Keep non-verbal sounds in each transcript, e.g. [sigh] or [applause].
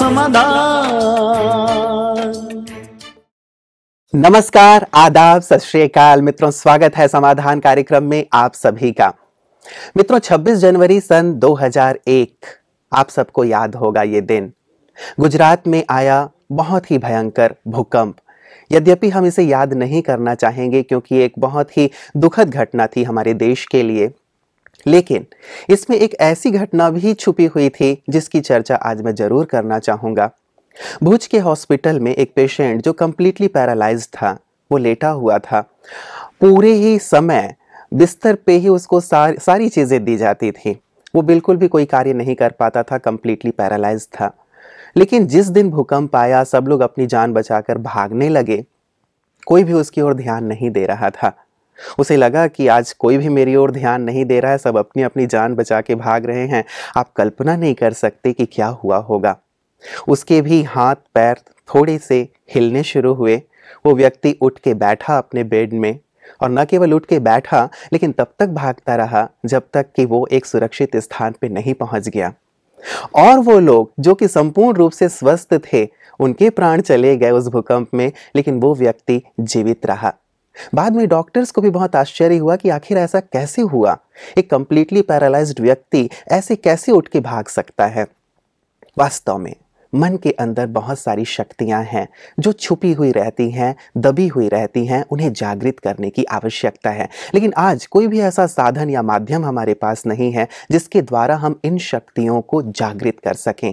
समाधान नमस्कार आदाब सत श्रीकाल मित्रों स्वागत है समाधान कार्यक्रम में आप सभी का मित्रों 26 जनवरी सन 2001 आप सबको याद होगा ये दिन गुजरात में आया बहुत ही भयंकर भूकंप यद्यपि हम इसे याद नहीं करना चाहेंगे क्योंकि एक बहुत ही दुखद घटना थी हमारे देश के लिए लेकिन इसमें एक ऐसी घटना भी छुपी हुई थी जिसकी चर्चा आज मैं ज़रूर करना चाहूँगा भुज के हॉस्पिटल में एक पेशेंट जो कम्प्लीटली पैरालाइज था वो लेटा हुआ था पूरे ही समय बिस्तर पे ही उसको सार, सारी चीज़ें दी जाती थी वो बिल्कुल भी कोई कार्य नहीं कर पाता था कंप्लीटली पैरालाइज था लेकिन जिस दिन भूकंप आया सब लोग अपनी जान बचाकर भागने लगे कोई भी उसकी ओर ध्यान नहीं दे रहा था उसे लगा कि आज कोई भी मेरी ओर ध्यान नहीं दे रहा है सब अपनी अपनी जान बचा के भाग रहे हैं आप कल्पना नहीं कर सकते कि क्या हुआ होगा उसके भी हाथ पैर थोड़े से हिलने शुरू हुए वो व्यक्ति उठ के बैठा अपने बेड में और न केवल उठ के बैठा लेकिन तब तक भागता रहा जब तक कि वो एक सुरक्षित स्थान पर नहीं पहुंच गया और वो लोग जो कि संपूर्ण रूप से स्वस्थ थे उनके प्राण चले गए उस भूकंप में लेकिन वो व्यक्ति जीवित रहा बाद में डॉक्टर्स को भी बहुत आश्चर्य हुआ कि आखिर ऐसा कैसे हुआ एक कंप्लीटली पैरालाइज्ड व्यक्ति ऐसे कैसे उठ के भाग सकता है वास्तव में मन के अंदर बहुत सारी शक्तियां हैं जो छुपी हुई रहती हैं दबी हुई रहती हैं उन्हें जागृत करने की आवश्यकता है लेकिन आज कोई भी ऐसा साधन या माध्यम हमारे पास नहीं है जिसके द्वारा हम इन शक्तियों को जागृत कर सकें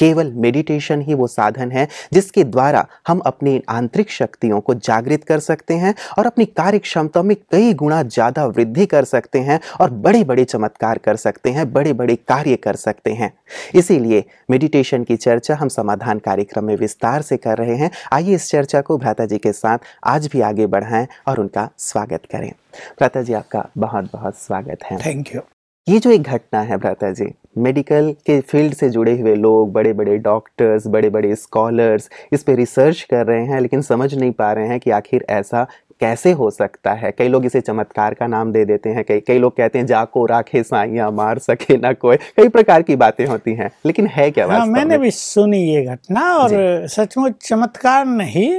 केवल मेडिटेशन ही वो साधन है जिसके द्वारा हम अपनी आंतरिक शक्तियों को जागृत कर सकते हैं और अपनी कार्य क्षमता में कई गुणा ज़्यादा वृद्धि कर सकते हैं और बड़े बड़े चमत्कार कर सकते हैं बड़े बड़े कार्य कर सकते हैं इसीलिए मेडिटेशन की चर्चा हम समाधान कार्यक्रम में विस्तार से कर रहे हैं आइए इस चर्चा को भ्राता जी के साथ आज भी आगे बढ़ाएं और उनका स्वागत करें भ्राता जी आपका बहुत बहुत स्वागत है थैंक यू ये जो एक घटना है भ्राता जी मेडिकल के फील्ड से जुड़े हुए लोग बड़े बड़े डॉक्टर्स बड़े बड़े स्कॉलर्स इस पर रिसर्च कर रहे हैं लेकिन समझ नहीं पा रहे हैं कि आखिर ऐसा कैसे हो सकता है कई लोग इसे चमत्कार का नाम दे देते हैं कई कई लोग कहते हैं जाको राखे साइया मार सके ना कोई कई प्रकार की बातें होती हैं लेकिन है क्या हाँ, मैंने भी सुनी ये घटना और सचमुच चमत्कार नहीं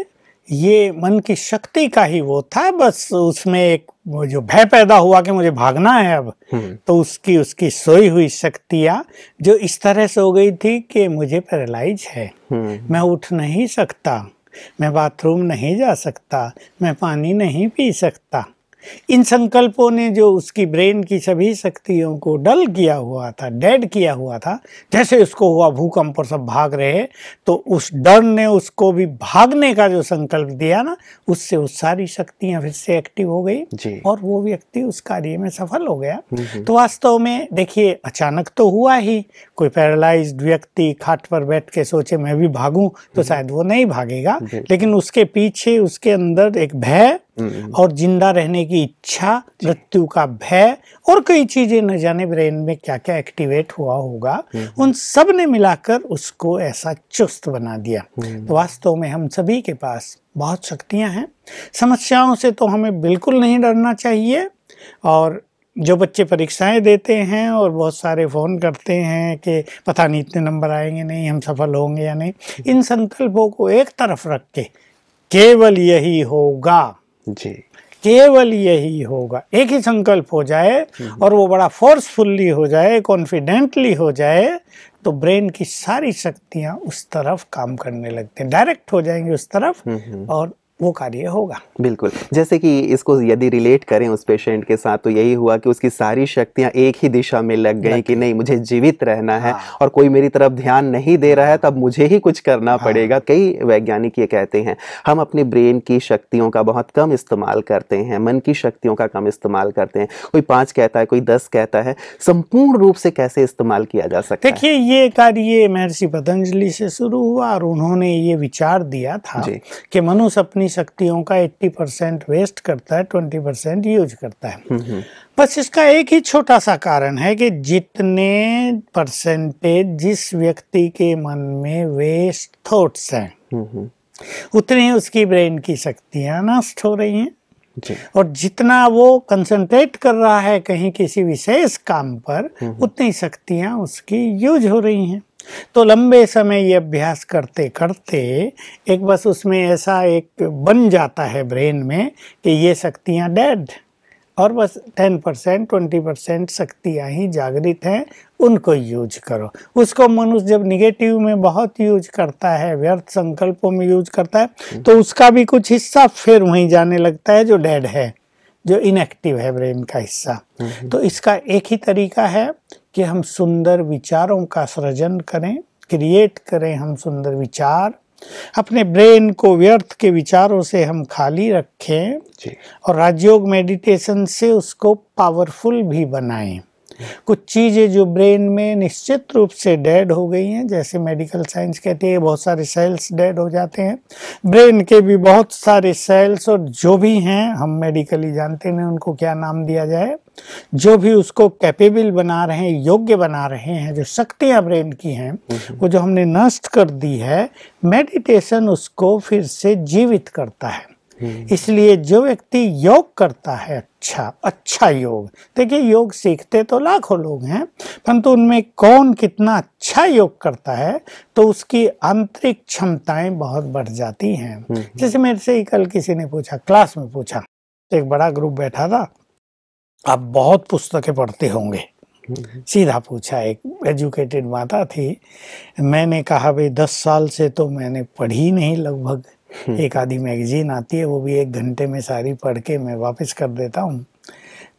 ये मन की शक्ति का ही वो था बस उसमें एक जो भय पैदा हुआ कि मुझे भागना है अब हम्म। तो उसकी उसकी सोई हुई शक्तियाँ जो इस तरह से हो गई थी कि मुझे पैरालाइज है हम्म। मैं उठ नहीं सकता मैं बाथरूम नहीं जा सकता मैं पानी नहीं पी सकता इन संकल्पों ने जो उसकी ब्रेन की सभी शक्तियों को डल किया हुआ था डेड किया हुआ था जैसे उसको हुआ भूकंप और सब भाग रहे तो उस डर ने उसको भी भागने का जो संकल्प दिया ना उससे उस सारी शक्तियां फिर से एक्टिव हो गई और वो व्यक्ति उस कार्य में सफल हो गया हम्म, हम्म। तो वास्तव में देखिए अचानक तो हुआ ही कोई पैरालाइज व्यक्ति खाट पर बैठ के सोचे मैं भी भागू तो हम्म। शायद वो नहीं भागेगा लेकिन उसके पीछे उसके अंदर एक भय हम्म। और जिंदा रहने की इच्छा मृत्यु का भय और कई चीजें न जाने ब्रेन में क्या क्या एक्टिवेट हुआ होगा हम्म। उन सब ने मिलाकर उसको ऐसा चुस्त बना दिया हम्म। तो वास्तव में हम सभी के पास बहुत शक्तियां हैं समस्याओं से तो हमें बिल्कुल नहीं डरना चाहिए और जो बच्चे परीक्षाएं देते हैं और बहुत सारे फ़ोन करते हैं कि पता नहीं इतने नंबर आएंगे नहीं हम सफल होंगे या नहीं इन संकल्पों को एक तरफ रख के केवल यही होगा जी केवल यही होगा एक ही संकल्प हो जाए हम्म। और वो बड़ा फोर्सफुल्ली हो जाए कॉन्फिडेंटली हो जाए तो ब्रेन की सारी शक्तियां उस तरफ काम करने लगते हैं डायरेक्ट हो जाएंगे उस तरफ हम्म, हम्म। और वो कार्य होगा बिल्कुल जैसे कि इसको यदि रिलेट करें उस पेशेंट के साथ तो यही हुआ कि उसकी सारी शक्तियां एक ही दिशा में लग गई कि नहीं मुझे जीवित रहना है हाँ। और कोई मेरी तरफ ध्यान नहीं दे रहा है हाँ। तब मुझे ही कुछ करना हाँ। पड़ेगा कई वैज्ञानिक ये कहते हैं हम अपने ब्रेन की शक्तियों का बहुत कम इस्तेमाल करते हैं मन की शक्तियों का कम इस्तेमाल करते हैं कोई पाँच कहता है कोई दस कहता है संपूर्ण रूप से कैसे इस्तेमाल किया जा सकता है देखिए ये कार्य महर्षि पतंजलि से शुरू हुआ और उन्होंने ये विचार दिया था कि मनुष्य अपनी अपनी शक्तियों का 80 परसेंट वेस्ट करता है 20 परसेंट यूज करता है हम्म, हम्म। बस इसका एक ही छोटा सा कारण है कि जितने परसेंटेज जिस व्यक्ति के मन में वेस्ट थॉट्स हैं हम्म, उतने ही उसकी ब्रेन की शक्तियां नष्ट हो रही हैं और जितना वो कंसंट्रेट कर रहा है कहीं किसी विशेष काम पर उतनी शक्तियां उसकी यूज हो रही हैं तो लंबे समय ये अभ्यास करते करते एक बस उसमें ऐसा एक बन जाता है ब्रेन में कि ये शक्तियाँ डेड और बस टेन परसेंट ट्वेंटी परसेंट शक्तियाँ ही जागृत हैं उनको यूज करो उसको मनुष्य जब निगेटिव में बहुत यूज करता है व्यर्थ संकल्पों में यूज करता है तो उसका भी कुछ हिस्सा फिर वहीं जाने लगता है जो डेड है जो इनएक्टिव है ब्रेन का हिस्सा तो इसका एक ही तरीका है कि हम सुंदर विचारों का सृजन करें क्रिएट करें हम सुंदर विचार अपने ब्रेन को व्यर्थ के विचारों से हम खाली रखें और राजयोग मेडिटेशन से उसको पावरफुल भी बनाएं कुछ चीज़ें जो ब्रेन में निश्चित रूप से डेड हो गई हैं जैसे मेडिकल साइंस कहते हैं बहुत सारे सेल्स डेड हो जाते हैं ब्रेन के भी बहुत सारे सेल्स और जो भी हैं हम मेडिकली जानते हैं उनको क्या नाम दिया जाए जो भी उसको कैपेबल बना रहे हैं योग्य बना रहे हैं जो शक्तियाँ ब्रेन की हैं हम्म। वो जो हमने नष्ट कर दी है मेडिटेशन उसको फिर से जीवित करता है हम्म। इसलिए जो व्यक्ति योग करता है अच्छा अच्छा योग देखिए योग सीखते तो लाखों लोग हैं परंतु उनमें कौन कितना अच्छा योग करता है तो उसकी आंतरिक क्षमताएं बहुत बढ़ जाती हैं हम्म। जैसे मेरे से ही कल किसी ने पूछा क्लास में पूछा तो एक बड़ा ग्रुप बैठा था आप बहुत पुस्तकें पढ़ते होंगे हम्म। सीधा पूछा एक एजुकेटेड माता थी मैंने कहा भाई दस साल से तो मैंने पढ़ी नहीं लगभग हम्म। एक आधी मैगजीन आती है वो भी एक घंटे में सारी पढ़ के मैं वापस कर देता हूँ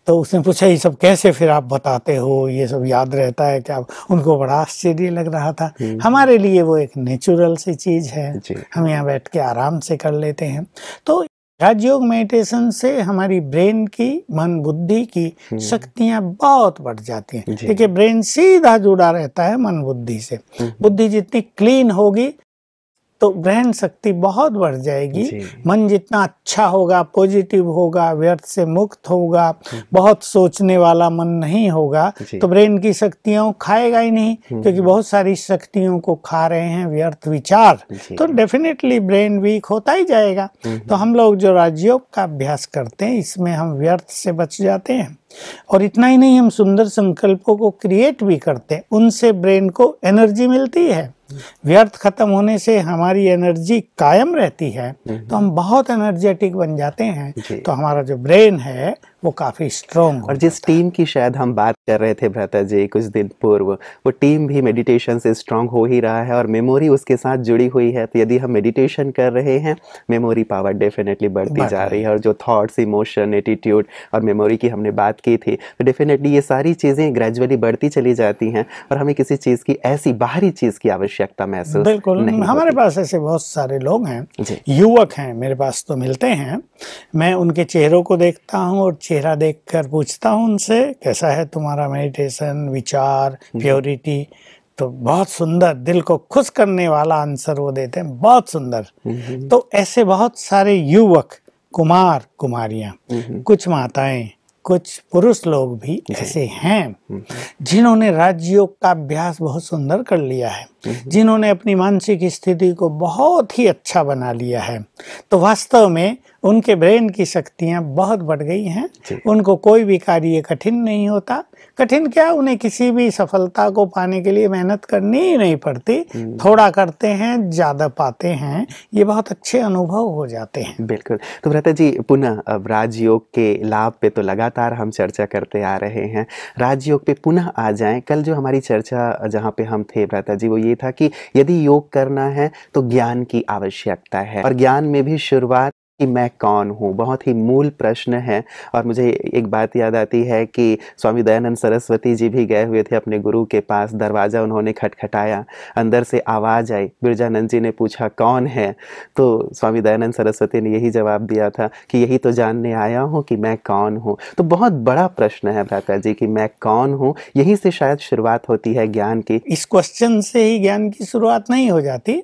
तो उसने पूछा ये सब कैसे फिर आप बताते हो ये सब याद रहता है क्या उनको बड़ा आश्चर्य लग रहा था हम्म। हमारे लिए वो एक नेचुरल सी चीज़ है हम यहाँ बैठ के आराम से कर लेते हैं तो राजयोग मेडिटेशन से हमारी ब्रेन की मन बुद्धि की हम्म। शक्तियां बहुत बढ़ जाती हैं देखिए ब्रेन सीधा जुड़ा रहता है मन बुद्धि से बुद्धि जितनी क्लीन होगी तो ग्रहण शक्ति बहुत बढ़ जाएगी मन जितना अच्छा होगा पॉजिटिव होगा व्यर्थ से मुक्त होगा बहुत सोचने वाला मन नहीं होगा तो ब्रेन की शक्तियों खाएगा ही नहीं हम्म। क्योंकि बहुत सारी शक्तियों को खा रहे हैं व्यर्थ विचार तो डेफिनेटली ब्रेन वीक होता ही जाएगा हम्म। तो हम लोग जो राजयोग का अभ्यास करते हैं इसमें हम व्यर्थ से बच जाते हैं और इतना ही नहीं हम सुंदर संकल्पों को क्रिएट भी करते हैं उनसे ब्रेन को एनर्जी मिलती है व्यर्थ खत्म होने से हमारी एनर्जी कायम रहती है हम्म। तो हम बहुत एनर्जेटिक बन जाते हैं तो हमारा जो ब्रेन है वो काफ़ी स्ट्रॉन्ग और जिस टीम की शायद हम बात कर रहे थे भ्राता जी कुछ दिन पूर्व वो टीम भी मेडिटेशन से स्ट्रांग हो ही रहा है और मेमोरी उसके साथ जुड़ी हुई है तो यदि हम मेडिटेशन कर रहे हैं मेमोरी पावर डेफिनेटली बढ़ती जा रही है और जो थाट्स इमोशन एटीट्यूड और मेमोरी की हमने बात की थी तो डेफिनेटली ये सारी चीज़ें ग्रेजुअली बढ़ती चली जाती हैं और हमें किसी चीज़ की ऐसी बाहरी चीज़ की आवश्यकता महसूस बिल्कुल नहीं हमारे पास ऐसे बहुत सारे लोग हैं युवक हैं मेरे पास तो मिलते हैं मैं उनके चेहरों को देखता हूँ और चेहरा देखकर पूछता हूँ उनसे कैसा है तुम्हारा हमारा मेडिटेशन विचार प्योरिटी तो बहुत सुंदर दिल को खुश करने वाला आंसर वो देते हैं बहुत सुंदर हम्म, हम्म, हम्म। तो ऐसे बहुत सारे युवक कुमार कुमारियां कुछ माताएं कुछ पुरुष लोग भी ऐसे हैं जिन्होंने राजयोग का अभ्यास बहुत सुंदर कर लिया है हम्म। जिन्होंने अपनी मानसिक स्थिति को बहुत ही अच्छा बना लिया है तो वास्तव में उनके ब्रेन की शक्तियाँ बहुत बढ़ गई हैं उनको कोई भी कार्य कठिन नहीं होता कठिन क्या उन्हें किसी भी सफलता को पाने के लिए मेहनत करनी ही नहीं पड़ती हम्म। थोड़ा करते हैं ज़्यादा पाते हैं ये बहुत अच्छे अनुभव हो जाते हैं बिल्कुल तो भ्रता जी पुनः अब राजयोग के लाभ पे तो लगातार हम चर्चा करते आ रहे हैं राजयोग पे पुनः आ जाए कल जो हमारी चर्चा जहाँ पे हम थे भ्रता जी वो ये ये था कि यदि योग करना है तो ज्ञान की आवश्यकता है और ज्ञान में भी शुरुआत कि मैं कौन हूँ बहुत ही मूल प्रश्न है और मुझे एक बात याद आती है कि स्वामी दयानंद सरस्वती जी भी गए हुए थे अपने गुरु के पास दरवाज़ा उन्होंने खटखटाया अंदर से आवाज़ आई बिरजानंद जी ने पूछा कौन है तो स्वामी दयानंद सरस्वती ने यही जवाब दिया था कि यही तो जानने आया हूँ कि मैं कौन हूँ तो बहुत बड़ा प्रश्न है भ्राता जी कि मैं कौन हूँ यही से शायद शुरुआत होती है ज्ञान की इस क्वेश्चन से ही ज्ञान की शुरुआत नहीं हो जाती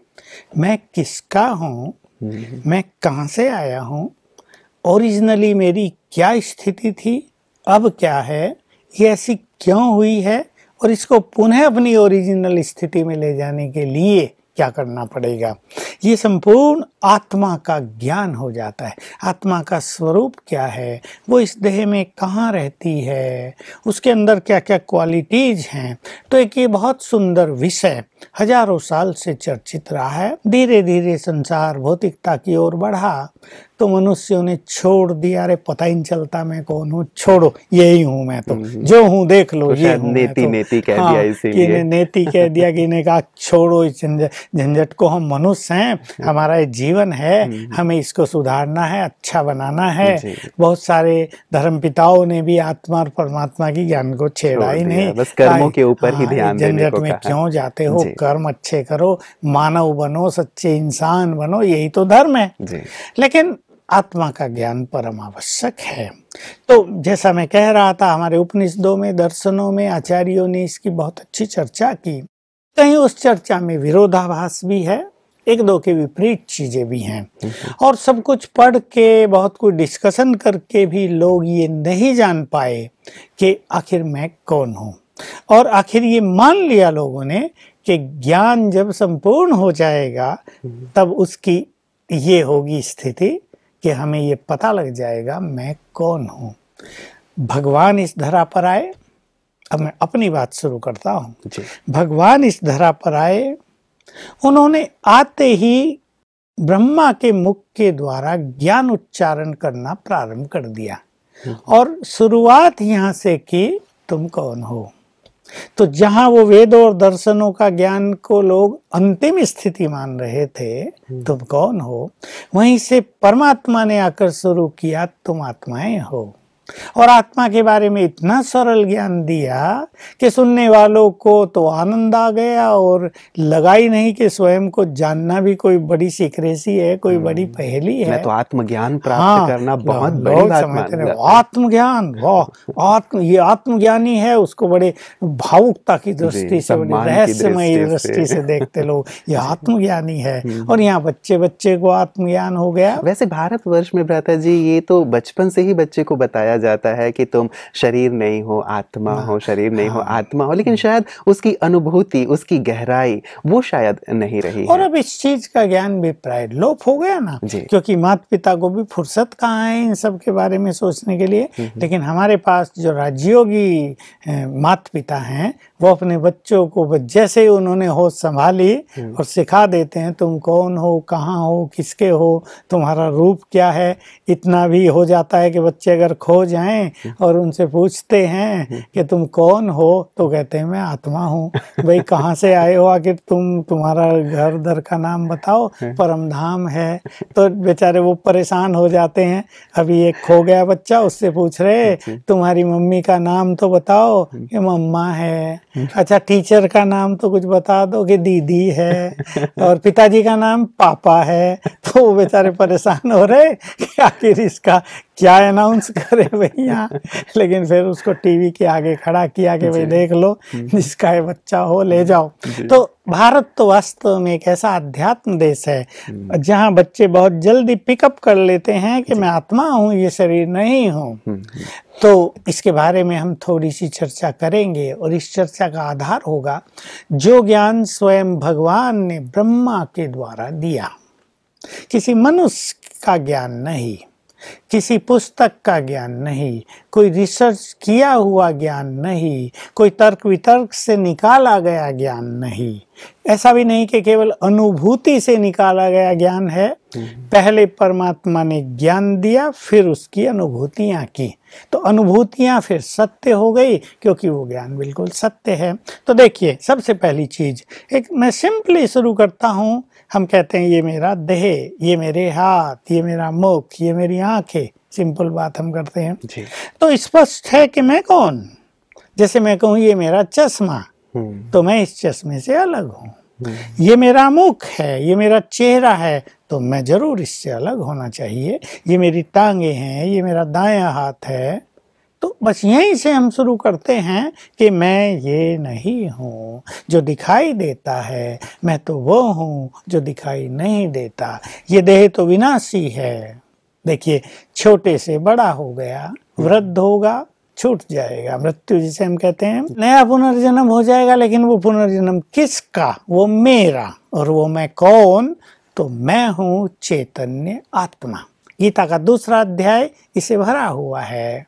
मैं किसका हूँ हम्म। मैं कहाँ से आया हूँ ओरिजिनली मेरी क्या स्थिति थी अब क्या है ये ऐसी क्यों हुई है और इसको पुनः अपनी ओरिजिनल स्थिति में ले जाने के लिए क्या करना पड़ेगा ये संपूर्ण आत्मा का ज्ञान हो जाता है आत्मा का स्वरूप क्या है वो इस देह में कहाँ रहती है उसके अंदर क्या क्या क्वालिटीज़ हैं तो एक ये बहुत सुंदर विषय हजारों साल से चर्चित रहा है धीरे धीरे संसार भौतिकता की ओर बढ़ा तो मनुष्य ने छोड़ दिया अरे पता ही नहीं चलता मैं कौन हूँ छोड़ो यही हूँ मैं तो हम्म, जो हूँ देख लो तो ये नेति तो, नेति कह हाँ, दिया इसीलिए नेति कह दिया कि ने कहा छोड़ो इस झंझट को हम मनुष्य हैं हम्म। हमारा जीवन है हम्म, हमें इसको सुधारना है अच्छा बनाना है बहुत सारे धर्म पिताओं ने भी आत्मा और परमात्मा की ज्ञान को छेड़ा ही नहीं बस कर्मों के ऊपर ही हाँ, ध्यान झंझट में क्यों जाते हो कर्म अच्छे करो मानव बनो सच्चे इंसान बनो यही तो धर्म है लेकिन आत्मा का ज्ञान परम आवश्यक है तो जैसा मैं कह रहा था हमारे उपनिषदों में दर्शनों में आचार्यों ने इसकी बहुत अच्छी चर्चा की कहीं उस चर्चा में विरोधाभास भी है एक दो के विपरीत चीज़ें भी हैं और सब कुछ पढ़ के बहुत कुछ डिस्कशन करके भी लोग ये नहीं जान पाए कि आखिर मैं कौन हूँ और आखिर ये मान लिया लोगों ने कि ज्ञान जब संपूर्ण हो जाएगा तब उसकी ये होगी स्थिति कि हमें ये पता लग जाएगा मैं कौन हूँ भगवान इस धरा पर आए अब मैं अपनी बात शुरू करता हूँ भगवान इस धरा पर आए उन्होंने आते ही ब्रह्मा के मुख के द्वारा ज्ञान उच्चारण करना प्रारंभ कर दिया हम्म। और शुरुआत यहाँ से कि तुम कौन हो तो जहां वो वेदों और दर्शनों का ज्ञान को लोग अंतिम स्थिति मान रहे थे तुम हम्म। तो कौन हो वहीं से परमात्मा ने आकर शुरू किया तुम आत्माएं हो और आत्मा के बारे में इतना सरल ज्ञान दिया कि सुनने वालों को तो आनंद आ गया और लगा ही नहीं कि स्वयं को जानना भी कोई बड़ी सीक्रेसी है कोई बड़ी हम्म। पहेली है तो आत्मज्ञान प्राप्त हाँ, करना बहुत बड़ी आत्मज्ञान वाह आत्म ये आत्मज्ञानी है उसको बड़े भावुकता की दृष्टि से बड़ी रहस्यमय दृष्टि से देखते लोग [laughs] ये आत्मज्ञानी है हम्म। और यहाँ बच्चे बच्चे को आत्मज्ञान हो गया वैसे वर्ष में भ्राता जी ये तो बचपन से ही बच्चे को बताया बताया जाता है कि तुम शरीर नहीं हो आत्मा हो शरीर नहीं हो हाँ। आत्मा हो लेकिन शायद उसकी अनुभूति उसकी गहराई वो शायद नहीं रही और अब इस चीज का ज्ञान भी प्राय लोप हो गया ना क्योंकि माता पिता को भी फुर्सत कहाँ है इन सब के बारे में सोचने के लिए हम्म, हम्म। लेकिन हमारे पास जो राजयोगी माता पिता हैं वो अपने बच्चों को जैसे ही उन्होंने होश संभाली हम्म। और सिखा देते हैं तुम कौन हो कहाँ हो किसके हो तुम्हारा रूप क्या है इतना भी हो जाता है कि बच्चे अगर खो जाएं हम्म। और उनसे पूछते हैं हम्म। कि तुम कौन हो तो कहते हैं मैं आत्मा हूँ भाई कहाँ से आए हो आखिर तुम तुम्हारा घर दर का नाम बताओ परम धाम है तो बेचारे वो परेशान हो जाते हैं अभी एक खो गया बच्चा उससे पूछ रहे अच्छा। तुम्हारी मम्मी का नाम तो बताओ कि मम्मा है अच्छा टीचर का नाम तो कुछ बता दो कि दीदी है [laughs] और पिताजी का नाम पापा है तो वो बेचारे परेशान हो रहे [laughs] आखिर इसका क्या अनाउंस करे भैया लेकिन फिर उसको टीवी के आगे खड़ा किया कि भाई देख लो हम्म। जिसका ये बच्चा हो ले हम्म। जाओ तो भारत तो वास्तव में एक ऐसा अध्यात्म देश है हम्म। जहाँ बच्चे बहुत जल्दी पिकअप कर लेते हैं कि मैं आत्मा हूँ ये शरीर नहीं हूँ तो इसके बारे में हम थोड़ी सी चर्चा करेंगे और इस चर्चा का आधार होगा जो ज्ञान स्वयं भगवान ने ब्रह्मा के द्वारा दिया किसी मनुष्य का ज्ञान नहीं किसी पुस्तक का ज्ञान नहीं कोई रिसर्च किया हुआ ज्ञान नहीं कोई तर्क वितर्क से निकाला गया ज्ञान नहीं ऐसा भी नहीं कि केवल अनुभूति से निकाला गया ज्ञान है हम्म। पहले परमात्मा ने ज्ञान दिया फिर उसकी अनुभूतियाँ की तो अनुभूतियाँ फिर सत्य हो गई क्योंकि वो ज्ञान बिल्कुल सत्य है तो देखिए सबसे पहली चीज़ एक मैं सिंपली शुरू करता हूँ हम कहते हैं ये मेरा देह ये मेरे हाथ ये मेरा मुख ये मेरी आंखें सिंपल बात हम करते हैं जी। तो स्पष्ट है कि मैं कौन जैसे मैं कहूँ ये मेरा चश्मा हम्म। तो मैं इस चश्मे से अलग हूँ हम्म। ये मेरा मुख है ये मेरा चेहरा है तो मैं जरूर इससे अलग होना चाहिए ये मेरी टांगे हैं ये मेरा दाया हाथ है तो बस यहीं से हम शुरू करते हैं कि मैं ये नहीं हूँ जो दिखाई देता है मैं तो वो हूँ जो दिखाई नहीं देता ये देह तो विनाशी है देखिए छोटे से बड़ा हो गया वृद्ध होगा छूट जाएगा मृत्यु जिसे हम कहते हैं नया पुनर्जन्म हो जाएगा लेकिन वो पुनर्जन्म किसका वो मेरा और वो मैं कौन तो मैं हूँ चैतन्य आत्मा गीता का दूसरा अध्याय इसे भरा हुआ है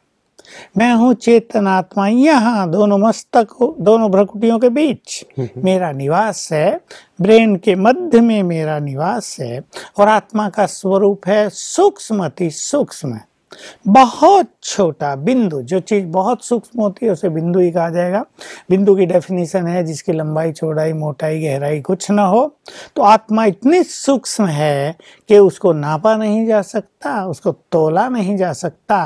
मैं हूँ चेतन आत्मा यहाँ दोनों मस्तक दोनों भ्रकुटियों के बीच मेरा निवास है ब्रेन के मध्य में मेरा निवास है और आत्मा का स्वरूप है सूक्ष्म अति सूक्ष्म बहुत छोटा बिंदु जो चीज़ बहुत सूक्ष्म होती है उसे बिंदु ही कहा जाएगा बिंदु की डेफिनेशन है जिसकी लंबाई चौड़ाई मोटाई गहराई कुछ ना हो तो आत्मा इतनी सूक्ष्म है कि उसको नापा नहीं जा सकता उसको तोला नहीं जा सकता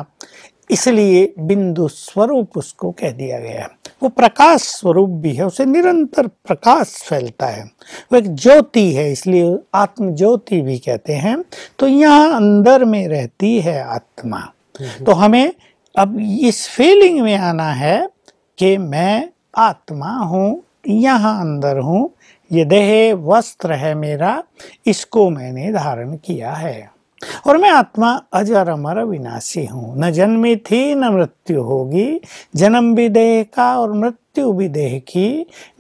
इसलिए बिंदु स्वरूप उसको कह दिया गया है वो प्रकाश स्वरूप भी है उसे निरंतर प्रकाश फैलता है वो एक ज्योति है इसलिए आत्म ज्योति भी कहते हैं तो यहाँ अंदर में रहती है आत्मा तो हमें अब इस फीलिंग में आना है कि मैं आत्मा हूँ यहाँ अंदर हूँ ये देह वस्त्र है मेरा इसको मैंने धारण किया है और मैं आत्मा अजर अमर विनाशी हूँ न जन्मी थी न मृत्यु होगी जन्म भी देह का और मृत्यु भी देह की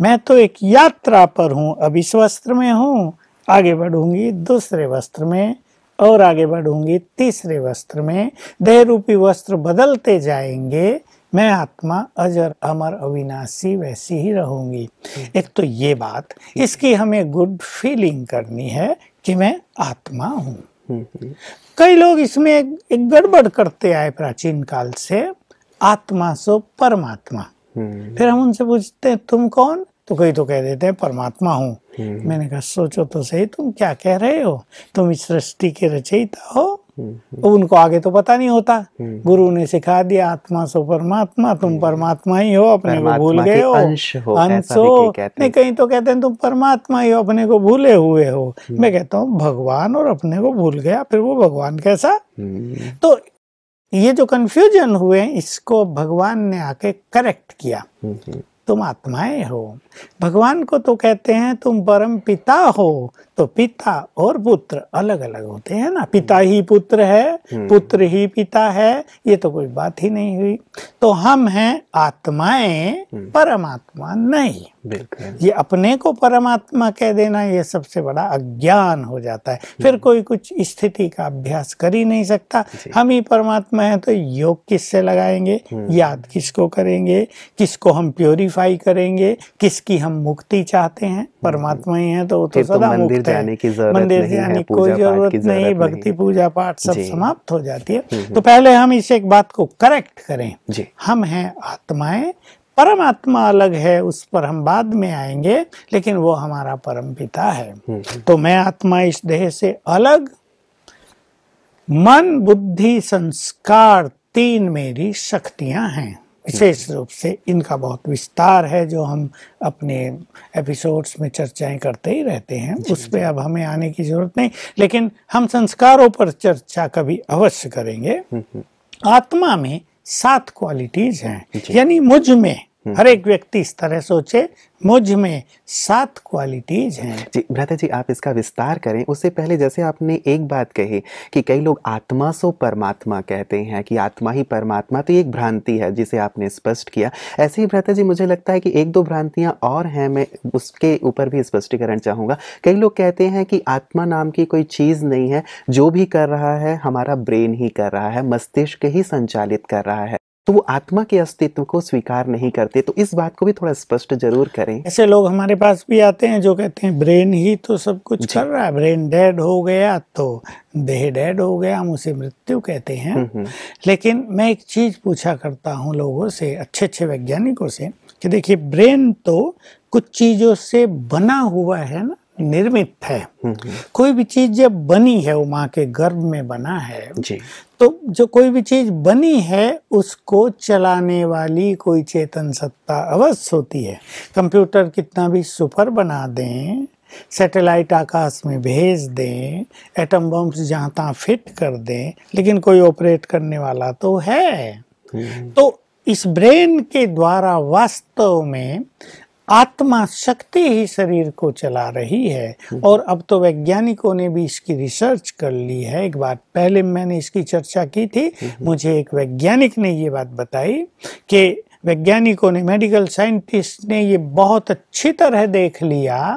मैं तो एक यात्रा पर हूँ अब इस वस्त्र में हूँ आगे बढ़ूंगी दूसरे वस्त्र में और आगे बढ़ूंगी तीसरे वस्त्र में देह रूपी वस्त्र बदलते जाएंगे मैं आत्मा अजर अमर अविनाशी वैसी ही रहूंगी एक तो ये बात इसकी हमें गुड फीलिंग करनी है कि मैं आत्मा हूँ कई लोग इसमें एक गड़बड़ करते आए प्राचीन काल से आत्मा सो परमात्मा फिर हम उनसे पूछते हैं तुम कौन तो कई तो कह देते हैं परमात्मा हूँ मैंने कहा सोचो तो सही तुम क्या कह रहे हो तुम इस सृष्टि के रचयिता हो हम्म। उनको आगे तो पता नहीं होता हम्म। गुरु ने सिखा दिया आत्मा सो परमात्मा तुम हम्म। परमात्मा ही हो अपने को भूल गए हो अंश हो नहीं कहीं तो कहते हैं तुम परमात्मा ही हो अपने को भूले हुए हो मैं कहता हूँ भगवान और अपने को भूल गया फिर वो भगवान कैसा तो ये जो कंफ्यूजन हुए इसको भगवान ने आके करेक्ट किया तुम आत्माएं हो भगवान को तो कहते हैं तुम परम पिता हो तो पिता और पुत्र अलग अलग होते हैं ना पिता ही पुत्र है हम्म। पुत्र ही पिता है ये तो कोई बात ही नहीं हुई तो हम हैं आत्माएं हम्म। परमात्मा नहीं ये अपने को परमात्मा कह देना ये सबसे बड़ा अज्ञान हो जाता है फिर हम्म। कोई कुछ स्थिति का अभ्यास कर ही नहीं सकता हम ही परमात्मा है तो योग किससे लगाएंगे याद किसको करेंगे किसको हम प्योरीफाई करेंगे किसकी हम मुक्ति चाहते हैं परमात्मा ही है तो वो तो, तो सदा मुक्त जाने की जरूरत मंदिर जाने की कोई जरूरत नहीं भक्ति पूजा पाठ सब समाप्त हो जाती है हम्म, हम्म। तो पहले हम इस एक बात को करेक्ट करें हम हैं आत्माएं परमात्मा अलग है उस पर हम बाद में आएंगे लेकिन वो हमारा परम पिता है हम्म, तो मैं आत्मा इस देह से अलग मन बुद्धि संस्कार तीन मेरी शक्तियां हैं विशेष रूप से इनका बहुत विस्तार है जो हम अपने एपिसोड्स में चर्चाएं करते ही रहते हैं उस पर अब हमें आने की जरूरत नहीं लेकिन हम संस्कारों पर चर्चा कभी अवश्य करेंगे हम्म, हम्म। आत्मा में सात क्वालिटीज हैं यानी मुझ में हम्म। हर एक व्यक्ति इस तरह सोचे मुझ में सात क्वालिटीज हैं जी भ्राता जी आप इसका विस्तार करें उससे पहले जैसे आपने एक बात कही कि कई लोग आत्मा सो परमात्मा कहते हैं कि आत्मा ही परमात्मा तो एक भ्रांति है जिसे आपने स्पष्ट किया ऐसे ही भ्राता जी मुझे लगता है कि एक दो भ्रांतियां और हैं मैं उसके ऊपर भी स्पष्टीकरण चाहूँगा कई लोग कहते हैं कि आत्मा नाम की कोई चीज़ नहीं है जो भी कर रहा है हमारा ब्रेन ही कर रहा है मस्तिष्क ही संचालित कर रहा है तो वो आत्मा के अस्तित्व को स्वीकार नहीं करते तो इस बात को भी थोड़ा स्पष्ट जरूर करें ऐसे लोग हमारे पास भी आते हैं जो कहते हैं ब्रेन ही तो सब कुछ कर रहा है ब्रेन डेड हो गया तो देह डेड हो गया हम उसे मृत्यु कहते हैं हम्म, हम्म। लेकिन मैं एक चीज़ पूछा करता हूँ लोगों से अच्छे अच्छे वैज्ञानिकों से कि देखिए ब्रेन तो कुछ चीज़ों से बना हुआ है ना निर्मित है हम्म, हम्म। कोई भी चीज जब बनी है वो माँ के गर्भ में बना है जी तो जो कोई भी चीज बनी है उसको चलाने वाली कोई चेतन सत्ता अवश्य होती है कंप्यूटर कितना भी सुपर बना दें सैटेलाइट आकाश में भेज दें एटम बम्स जहाँ तहाँ फिट कर दें लेकिन कोई ऑपरेट करने वाला तो है हम्म। तो इस ब्रेन के द्वारा वास्तव में आत्मा शक्ति ही शरीर को चला रही है और अब तो वैज्ञानिकों ने भी इसकी रिसर्च कर ली है एक बार पहले मैंने इसकी चर्चा की थी मुझे एक वैज्ञानिक ने ये बात बताई कि वैज्ञानिकों ने मेडिकल साइंटिस्ट ने ये बहुत अच्छी तरह देख लिया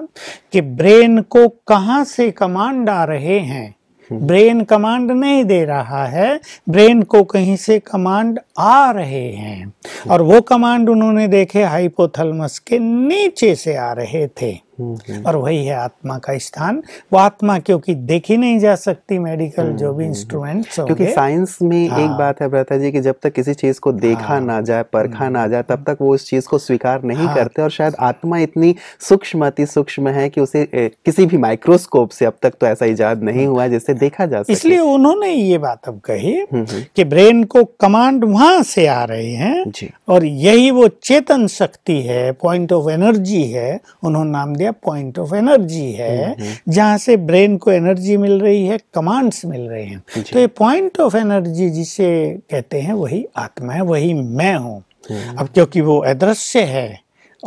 कि ब्रेन को कहाँ से कमांड आ रहे हैं ब्रेन कमांड नहीं दे रहा है ब्रेन को कहीं से कमांड आ रहे हैं और वो कमांड उन्होंने देखे हाइपोथलमस के नीचे से आ रहे थे और वही है आत्मा का स्थान वो आत्मा क्योंकि देखी नहीं जा सकती मेडिकल hmm, जो भी इंस्ट्रूमेंट hmm, hmm. क्योंकि साइंस में हाँ। एक बात है ब्रता जी कि जब तक किसी चीज को देखा हाँ। ना जाए परखा ना जाए तब तक वो उस चीज को स्वीकार नहीं हाँ। करते और शायद आत्मा इतनी सूक्ष्म अति सूक्ष्म है कि उसे ए, किसी भी माइक्रोस्कोप से अब तक तो ऐसा ईजाद नहीं हुआ जिससे देखा जा सके इसलिए उन्होंने ये बात अब कही कि ब्रेन को कमांड वहां से आ रही है और यही वो चेतन शक्ति है पॉइंट ऑफ एनर्जी है उन्होंने नाम दिया गया पॉइंट ऑफ एनर्जी है हम्म, हम्म। जहां से ब्रेन को एनर्जी मिल रही है कमांड्स मिल रहे हैं तो ये पॉइंट ऑफ एनर्जी जिसे कहते हैं वही आत्मा है वही मैं हूं हम्म। अब क्योंकि वो अदृश्य है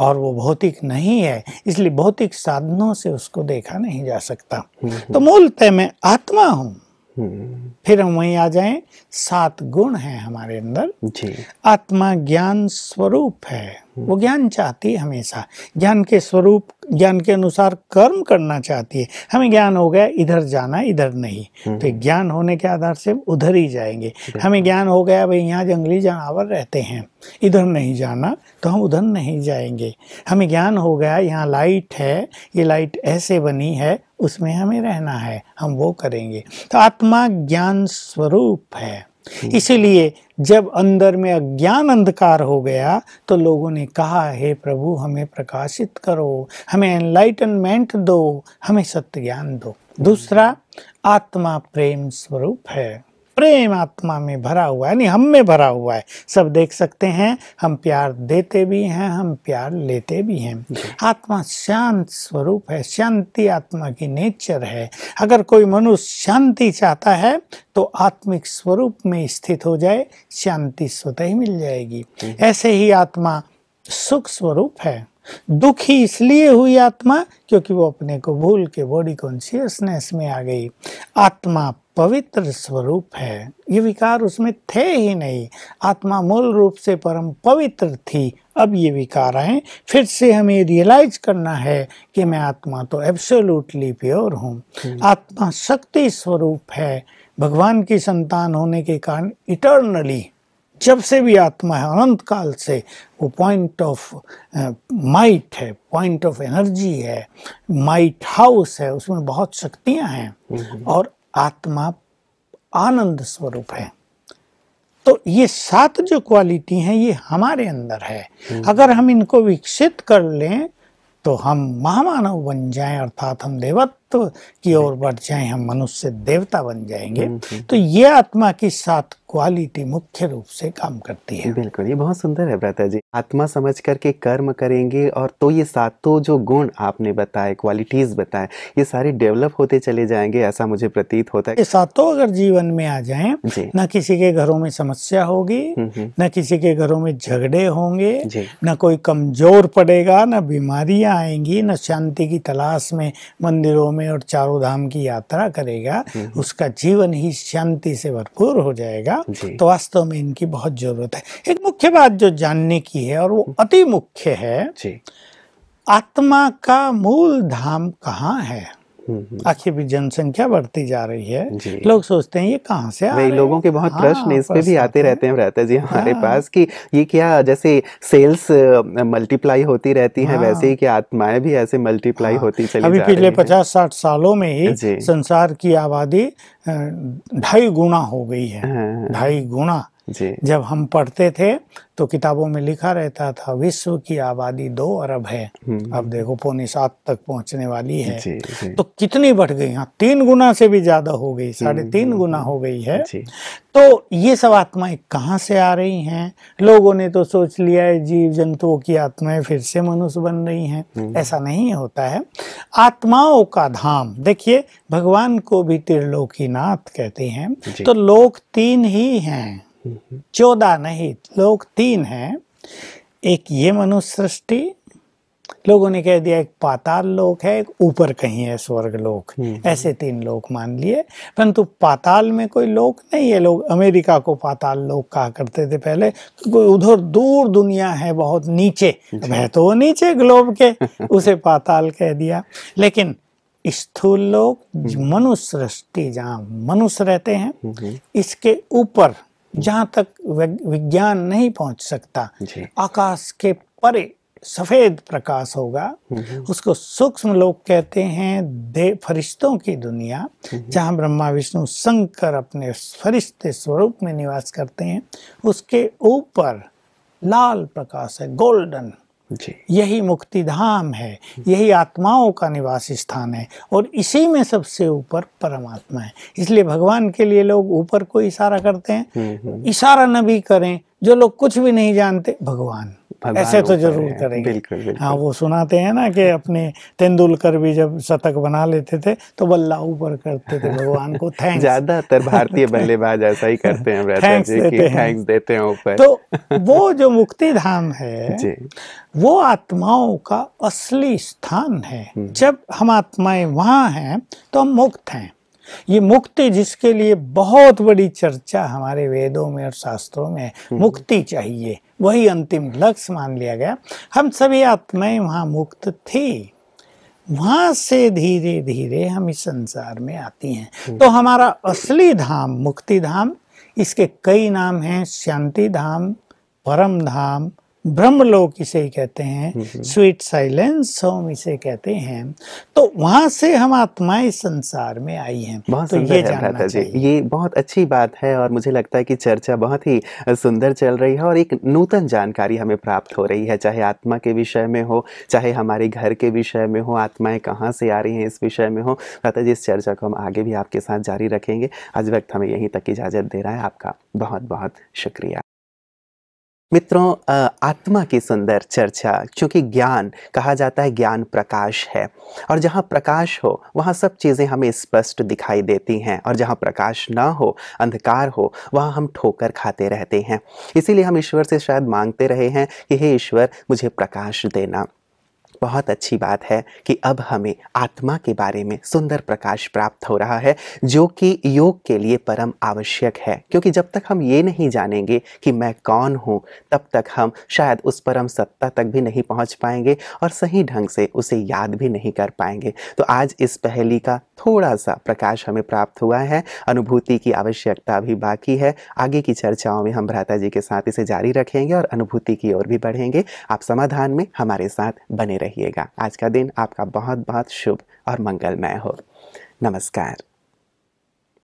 और वो भौतिक नहीं है इसलिए भौतिक साधनों से उसको देखा नहीं जा सकता तो मूलतः मैं आत्मा हूं फिर हम वहीं आ जाएं सात गुण हैं हमारे अंदर जी आत्मा ज्ञान स्वरूप है वो ज्ञान चाहती है हमेशा ज्ञान के स्वरूप ज्ञान के अनुसार कर्म करना चाहती है हमें ज्ञान हो गया इधर जाना इधर नहीं हम्म। तो ज्ञान होने के आधार से उधर ही जाएंगे हमें ज्ञान हो गया भाई यहाँ जंगली जानवर रहते हैं इधर नहीं जाना तो हम उधर नहीं जाएंगे हमें ज्ञान हो गया यहाँ लाइट है ये लाइट ऐसे बनी है उसमें हमें रहना है हम वो करेंगे तो आत्मा ज्ञान स्वरूप है हम्म। इसीलिए जब अंदर में अज्ञान अंधकार हो गया तो लोगों ने कहा हे प्रभु हमें प्रकाशित करो हमें एनलाइटनमेंट दो हमें सत्य ज्ञान दो दूसरा आत्मा प्रेम स्वरूप है प्रेम आत्मा में भरा हुआ है यानी हम में भरा हुआ है सब देख सकते हैं हम प्यार देते भी हैं हम प्यार लेते भी हैं आत्मा शांत स्वरूप है शांति आत्मा की नेचर है अगर कोई मनुष्य शांति चाहता है तो आत्मिक स्वरूप में स्थित हो जाए शांति स्वतः ही मिल जाएगी ऐसे ही आत्मा सुख स्वरूप है दुखी इसलिए हुई आत्मा क्योंकि वो अपने को भूल के बॉडी कॉन्शियसनेस में आ गई आत्मा पवित्र स्वरूप है ये विकार उसमें थे ही नहीं आत्मा मूल रूप से परम पवित्र थी अब ये विकार आए फिर से हमें रियलाइज करना है कि मैं आत्मा तो एब्सोल्युटली प्योर हूँ हम्म। आत्मा शक्ति स्वरूप है भगवान की संतान होने के कारण इटर्नली जब से भी आत्मा है अनंत काल से वो पॉइंट ऑफ माइट है पॉइंट ऑफ एनर्जी है माइट हाउस है उसमें बहुत शक्तियां हैं हम्म। और आत्मा आनंद स्वरूप है तो ये सात जो क्वालिटी हैं ये हमारे अंदर है हम्म। अगर हम इनको विकसित कर लें तो हम महामानव बन जाएं अर्थात हम देवत्व तत्व की ओर बढ़ जाए हम मनुष्य देवता बन जाएंगे हम्म, हम्म। तो ये आत्मा की सात क्वालिटी मुख्य रूप से काम करती है बिल्कुल ये बहुत सुंदर है भ्राता जी आत्मा समझ करके कर्म करेंगे और तो ये सातों जो गुण आपने बताए क्वालिटीज बताए ये सारे डेवलप होते चले जाएंगे ऐसा मुझे प्रतीत होता है ये सातों अगर जीवन में आ जाए न किसी के घरों में समस्या होगी हम्म, न किसी के घरों में झगड़े होंगे न कोई कमजोर पड़ेगा न बीमारियां आएंगी न शांति की तलाश में मंदिरों में में और चारों धाम की यात्रा करेगा उसका जीवन ही शांति से भरपूर हो जाएगा तो वास्तव में इनकी बहुत जरूरत है एक मुख्य बात जो जानने की है और वो हम्म। अति मुख्य है आत्मा का मूल धाम कहाँ है आखिर भी जनसंख्या बढ़ती जा रही है लोग सोचते हैं ये कहाँ से आ रहे लोगों के बहुत हाँ, प्रश्न हाँ, इस पे भी आते तो रहते हैं व्रता जी हमारे हाँ, पास कि ये क्या जैसे सेल्स मल्टीप्लाई होती रहती है वैसे ही हाँ। क्या आत्माएं भी ऐसे मल्टीप्लाई हाँ। होती चली अभी पिछले पचास साठ सालों में ही संसार की आबादी ढाई गुना हो गई है ढाई गुना जी जब हम पढ़ते थे तो किताबों में लिखा रहता था विश्व की आबादी दो अरब है हम्म। अब देखो पौने सात तक पहुंचने वाली है जी, जी। तो कितनी बढ़ गई हाँ तीन गुना से भी ज्यादा हो गई साढ़े हम्म, तीन हम्म, गुना हो गई है तो ये सब आत्माएं कहाँ से आ रही हैं लोगों ने तो सोच लिया है जीव जंतुओं की आत्माएं फिर से मनुष्य बन रही हैं ऐसा नहीं होता है आत्माओं का धाम देखिए भगवान को भी त्रिलोकीनाथ कहते हैं तो लोग तीन ही हैं चौदह नहीं लोग तीन हैं एक ये मनुष्य सृष्टि लोगों ने कह दिया एक पाताल लोक है एक ऊपर कहीं है स्वर्ग लोक हम्म, हम्म। ऐसे तीन लोक मान लिए परंतु पाताल में कोई लोक नहीं है लोग अमेरिका को पाताल लोक कहा करते थे पहले उधर दूर दुनिया है बहुत नीचे वह अच्छा। तो वो नीचे ग्लोब के उसे पाताल कह दिया लेकिन स्थूल लोक हम्म। मनुष्य सृष्टि जहाँ मनुष्य रहते हैं इसके ऊपर जहाँ तक विज्ञान नहीं पहुँच सकता आकाश के परे सफेद प्रकाश होगा हम्म, हम्म। उसको सूक्ष्म लोग कहते हैं दे फरिश्तों की दुनिया हम्म, जहाँ ब्रह्मा विष्णु शंकर अपने फरिश्ते स्वरूप में निवास करते हैं उसके ऊपर लाल प्रकाश है गोल्डन यही मुक्ति धाम है यही आत्माओं का निवास स्थान है और इसी में सबसे ऊपर परमात्मा है इसलिए भगवान के लिए लोग ऊपर को इशारा करते हैं हम्म, हम्म। इशारा न भी करें जो लोग कुछ भी नहीं जानते भगवान ऐसे तो जरूर करेंगे बिल्कुल, हाँ वो सुनाते हैं ना कि अपने तेंदुलकर भी जब शतक बना लेते थे तो बल्ला ऊपर करते थे भगवान को थैंक्स ज्यादातर भारतीय [laughs] बल्लेबाज ऐसा ही करते हैं थैंक्स देते, हैं ऊपर तो वो [laughs] जो मुक्ति धाम है वो आत्माओं का असली स्थान है हम्म। जब हम आत्माएं वहां हैं तो हम मुक्त हैं ये मुक्ति जिसके लिए बहुत बड़ी चर्चा हमारे वेदों में और शास्त्रों में हम्म। मुक्ति चाहिए वही अंतिम लक्ष्य मान लिया गया हम सभी आत्माएं वहां मुक्त थी वहां से धीरे धीरे हम इस संसार में आती हैं हम्म। तो हमारा असली धाम मुक्ति धाम इसके कई नाम हैं शांति धाम परम धाम ब्रह्मलोक इसे कहते हैं हम्म, हम्म। स्वीट साइलेंस होम इसे कहते हैं तो वहां से हम आत्माएं संसार में आई हैं बहुत तो ये जानना चाहिए ये बहुत अच्छी बात है और मुझे लगता है कि चर्चा बहुत ही सुंदर चल रही है और एक नूतन जानकारी हमें प्राप्त हो रही है चाहे आत्मा के विषय में हो चाहे हमारे घर के विषय में हो आत्माएं कहाँ से आ रही हैं इस विषय में हो दाता जी इस चर्चा को हम आगे भी आपके साथ जारी रखेंगे आज वक्त हमें यहीं तक इजाज़त दे रहा है आपका बहुत बहुत शुक्रिया मित्रों आत्मा की सुंदर चर्चा क्योंकि ज्ञान कहा जाता है ज्ञान प्रकाश है और जहाँ प्रकाश हो वहाँ सब चीज़ें हमें स्पष्ट दिखाई देती हैं और जहाँ प्रकाश ना हो अंधकार हो वहाँ हम ठोकर खाते रहते हैं इसीलिए हम ईश्वर से शायद मांगते रहे हैं कि हे ईश्वर मुझे प्रकाश देना बहुत अच्छी बात है कि अब हमें आत्मा के बारे में सुंदर प्रकाश प्राप्त हो रहा है जो कि योग के लिए परम आवश्यक है क्योंकि जब तक हम ये नहीं जानेंगे कि मैं कौन हूँ तब तक हम शायद उस परम सत्ता तक भी नहीं पहुँच पाएंगे और सही ढंग से उसे याद भी नहीं कर पाएंगे तो आज इस पहली का थोड़ा सा प्रकाश हमें प्राप्त हुआ है अनुभूति की आवश्यकता भी बाकी है आगे की चर्चाओं में हम भ्राता जी के साथ इसे जारी रखेंगे और अनुभूति की ओर भी बढ़ेंगे आप समाधान में हमारे साथ बने रहिएगा आज का दिन आपका बहुत बहुत शुभ और मंगलमय हो नमस्कार